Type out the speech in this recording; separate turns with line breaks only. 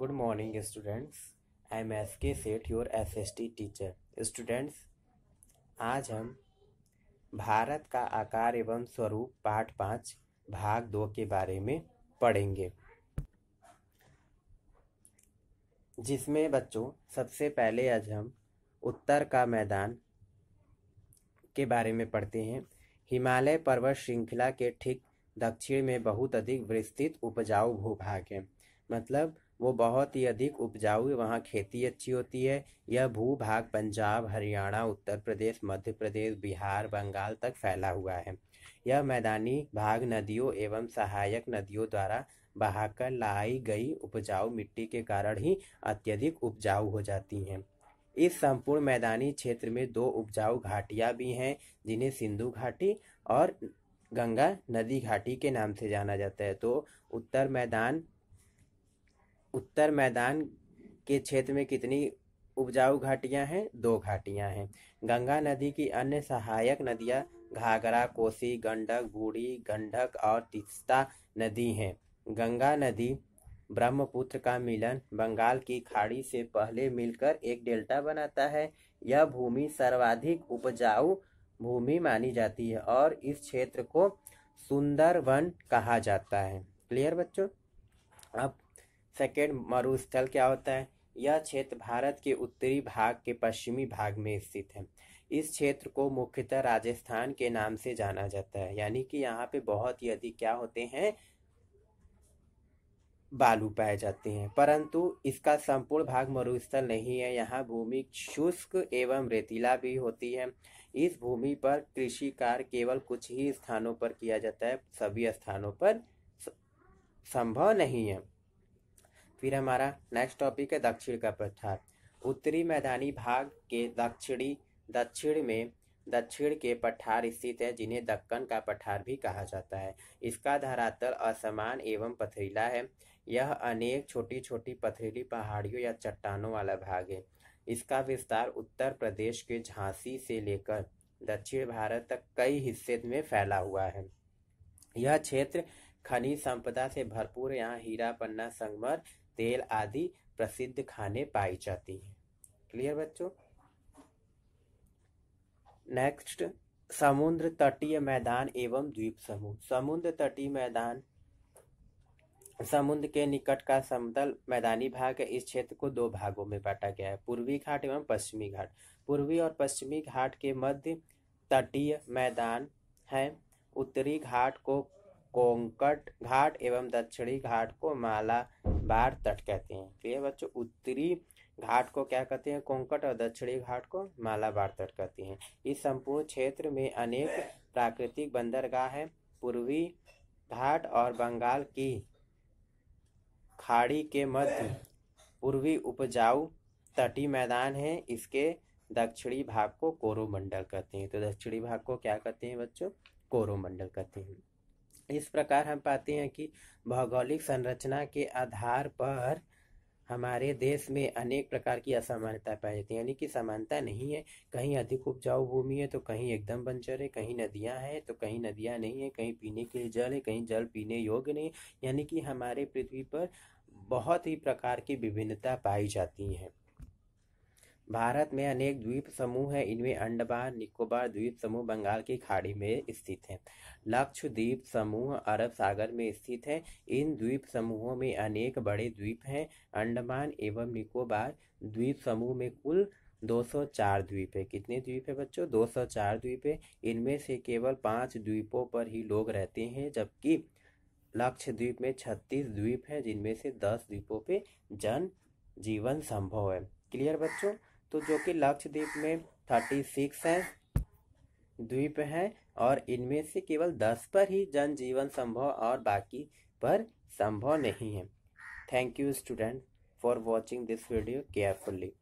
good morning students I am S K Seth your S S T teacher students आज हम भारत का आकार एवं स्वरूप पाठ पाँच भाग दो के बारे में पढ़ेंगे जिसमें बच्चों सबसे पहले आज हम उत्तर का मैदान के बारे में पढ़ते हैं हिमालय पर्वत श्रृंखला के ठीक दक्षिण में बहुत अधिक विस्तृत उपजाऊ भूभाग है मतलब वो बहुत ही अधिक उपजाऊ है वहाँ खेती अच्छी होती है यह भू भाग पंजाब हरियाणा उत्तर प्रदेश मध्य प्रदेश बिहार बंगाल तक फैला हुआ है यह मैदानी भाग नदियों एवं सहायक नदियों द्वारा बहाकर लाई गई उपजाऊ मिट्टी के कारण ही अत्यधिक उपजाऊ हो जाती हैं इस संपूर्ण मैदानी क्षेत्र में दो उपजाऊ घाटियाँ भी हैं जिन्हें सिंधु घाटी और गंगा नदी घाटी के नाम से जाना जाता है तो उत्तर मैदान उत्तर मैदान के क्षेत्र में कितनी उपजाऊ घाटियां हैं दो घाटियां हैं गंगा नदी की अन्य सहायक नदियां घाघरा कोसी गंडक बूढ़ी गंडक और तीस्ता नदी हैं गंगा नदी ब्रह्मपुत्र का मिलन बंगाल की खाड़ी से पहले मिलकर एक डेल्टा बनाता है यह भूमि सर्वाधिक उपजाऊ भूमि मानी जाती है और इस क्षेत्र को सुंदर वन कहा जाता है क्लियर बच्चों अब सेकेंड मरुस्थल क्या होता है यह क्षेत्र भारत के उत्तरी भाग के पश्चिमी भाग में स्थित है इस क्षेत्र को मुख्यतः राजस्थान के नाम से जाना जाता है यानी कि यहाँ पे बहुत ही अधिक क्या होते हैं बालू पाए जाते हैं परंतु इसका संपूर्ण भाग मरुस्थल नहीं है यहाँ भूमि शुष्क एवं रेतीला भी होती है इस भूमि पर कृषि कार्य केवल कुछ ही स्थानों पर किया जाता है सभी स्थानों पर संभव नहीं है फिर हमारा नेक्स्ट टॉपिक है दक्षिण का पठार उत्तरी मैदानी भाग के दक्षिणी दक्षिण में दक्षिण के पठार स्थित है जिन्हें दक्कन का पठार भी कहा जाता है इसका धरातल असमान एवं पथरीला है यह अनेक छोटी छोटी पथरीली पहाड़ियों या चट्टानों वाला भाग है इसका विस्तार उत्तर प्रदेश के झांसी से लेकर दक्षिण भारत तक कई हिस्से में फैला हुआ है यह क्षेत्र खनिज संपदा से भरपूर यहाँ हीरा पन्ना संगमर तेल आदि प्रसिद्ध खाने पाई जाती है क्लियर बच्चों नेक्स्ट समुद्र तटीय मैदान एवं द्वीप समूह समुद्र तटीय मैदान समुद्र के निकट का समतल मैदानी भाग है इस क्षेत्र को दो भागों में बांटा गया है पूर्वी घाट एवं पश्चिमी घाट पूर्वी और पश्चिमी घाट के मध्य तटीय मैदान है उत्तरी घाट को कोंकट घाट एवं दक्षिणी घाट को माला बार तट कहते हैं तो ये बच्चों उत्तरी घाट को क्या कहते हैं कोंकट और दक्षिणी घाट को मालाबार तट कहते हैं इस संपूर्ण क्षेत्र में अनेक प्राकृतिक बंदरगाह हैं पूर्वी घाट और बंगाल की खाड़ी के मध्य पूर्वी उपजाऊ तटी मैदान है इसके दक्षिणी भाग को कोरोमंडल कहते हैं तो दक्षिणी भाग को क्या कहते हैं बच्चों कोरोमंडल कहते हैं इस प्रकार हम पाते हैं कि भौगोलिक संरचना के आधार पर हमारे देश में अनेक प्रकार की असमानता पाई जाती है यानी कि समानता नहीं है कहीं अधिक उपजाऊ भूमि है तो कहीं एकदम बंजर है कहीं नदियां हैं तो कहीं नदियां नहीं है कहीं पीने के लिए जल है कहीं जल पीने योग्य नहीं यानी कि हमारे पृथ्वी पर बहुत ही प्रकार की विभिन्नता पाई जाती है भारत में अनेक द्वीप समूह हैं इनमें अंडमान निकोबार द्वीप समूह बंगाल की खाड़ी में स्थित हैं लक्षद्वीप समूह अरब सागर में स्थित है इन द्वीप समूहों में अनेक बड़े द्वीप हैं अंडमान एवं निकोबार द्वीप समूह में कुल 204 द्वीप है कितने द्वीप है बच्चों 204 द्वीप है इनमें से केवल पाँच द्वीपों पर ही लोग रहते हैं जबकि लक्षद्वीप में 36 द्वीप हैं जिनमें से 10 द्वीपों पे जन जीवन संभव है क्लियर बच्चों तो जो कि लक्षद्वीप में थर्टी सिक्स हैं द्वीप हैं और इनमें से केवल दस पर ही जनजीवन संभव और बाकी पर संभव नहीं है thank you student for watching this video carefully